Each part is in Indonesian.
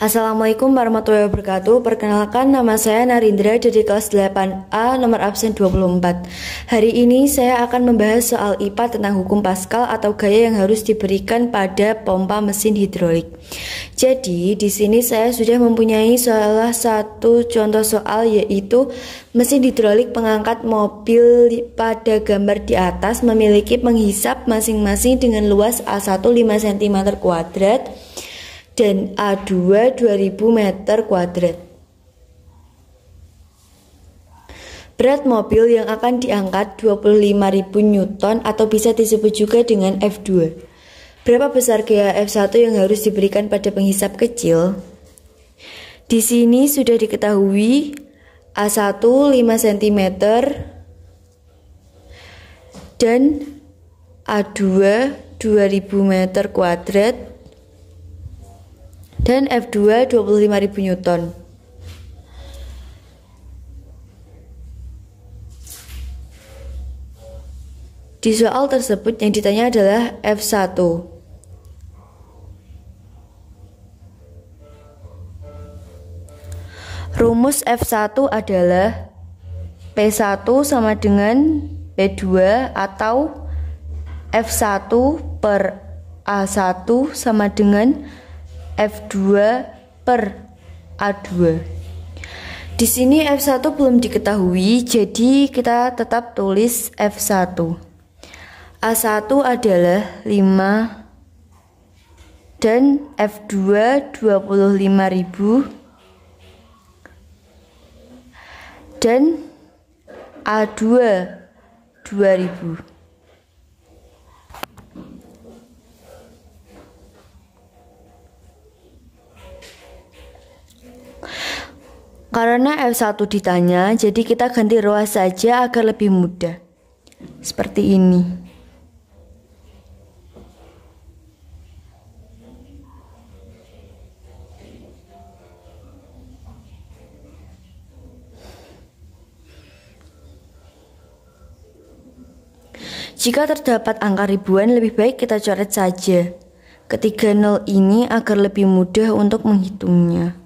Assalamualaikum warahmatullahi wabarakatuh. Perkenalkan nama saya Narindra dari kelas 8A nomor absen 24. Hari ini saya akan membahas soal IPA tentang hukum Pascal atau gaya yang harus diberikan pada pompa mesin hidrolik. Jadi, di sini saya sudah mempunyai salah satu contoh soal yaitu mesin hidrolik pengangkat mobil pada gambar di atas memiliki penghisap masing-masing dengan luas A1 5 cm kuadrat dan A2 2000 meter kuadrat. Berat mobil yang akan diangkat 25.000 Newton atau bisa disebut juga dengan F2. Berapa besar gaya F1 yang harus diberikan pada penghisap kecil? Di sini sudah diketahui A1 5 cm dan A2 2000 meter kuadrat dan F2 25.000 Newton. Di soal tersebut yang ditanya adalah F1. Rumus F1 adalah P1 sama dengan P2 atau F1 per A1 sama dengan F2 per A2. Di sini F1 belum diketahui, jadi kita tetap tulis F1. A1 adalah 5 dan F2 25.000 dan A2 2000. Karena F1 ditanya, jadi kita ganti ruas saja agar lebih mudah. Seperti ini. Jika terdapat angka ribuan, lebih baik kita coret saja ketiga nol ini agar lebih mudah untuk menghitungnya.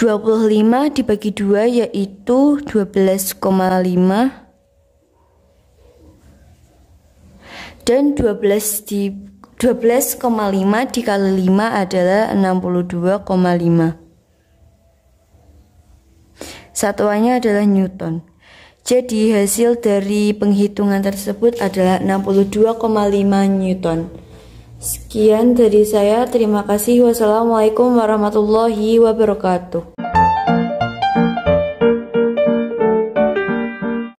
25 dibagi 2 yaitu 12,5 dan 12 di 12,5 dikali 5 adalah 62,5 satuannya adalah Newton jadi hasil dari penghitungan tersebut adalah 62,5 Newton Sekian dari saya, terima kasih. Wassalamualaikum warahmatullahi wabarakatuh.